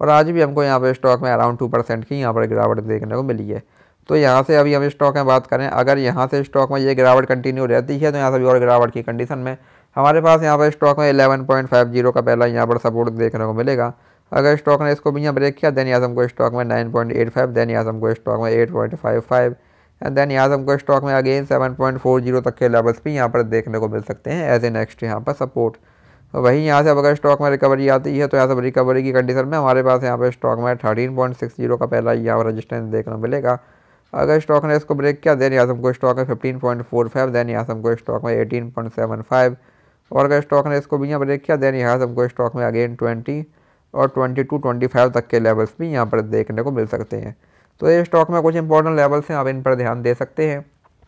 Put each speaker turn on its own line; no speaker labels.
और आज भी हमको यहाँ पर स्टॉक में अराउंड टू परसेंट की यहाँ पर गिरावट देखने को मिली है तो यहाँ से अभी हम स्टॉक में बात करें अगर यहाँ से स्टॉक में ये गिरावट कंटिन्यू रहती है तो यहाँ से भी और गिरावट की कंडीशन में हमारे पास यहाँ पर स्टॉक में पॉइंट फाइव जीरो का पहला यहाँ पर सपोर्ट देखने को मिलेगा अगर स्टॉक ने इसको भी यहाँ ब्रेक किया दैन आजम को स्टॉक में nine point eight five then आजम को स्टॉक में eight point five five and then आजम को स्टॉक में again seven point four zero तक के लेवल्स भी यहाँ पर देखने को मिल सकते हैं एज ए नेक्स्ट यहाँ पर सपोर्ट वहीं यहाँ से अब अगर स्टॉक में रिकवरी आती है तो यहाँ से रिकवरी की कंडीशन में हमारे पास यहाँ पे स्टॉक में थर्टीन पॉइंट सिक्स जीरो का पहला यहाँ रजिस्टेंस देखने को मिलेगा अगर स्टॉक ने इसको ब्रेक किया देन यहाँ से हमको स्टॉक में fifteen point four five then यहाँ से हमको स्टॉक में एटीन पॉइंट सेवन फाइव और अगर स्टॉक ने इसको भी यहाँ ब्रेक किया देन यहाँ से हमको स्टॉक में अगेन ट्वेंटी और ट्वेंटी टू ट्वेंटी फाइव तक के लेवल्स भी यहाँ पर देखने को मिल सकते हैं तो ये स्टॉक में कुछ इंपॉर्टेंट लेवल्स हैं आप इन पर ध्यान दे सकते हैं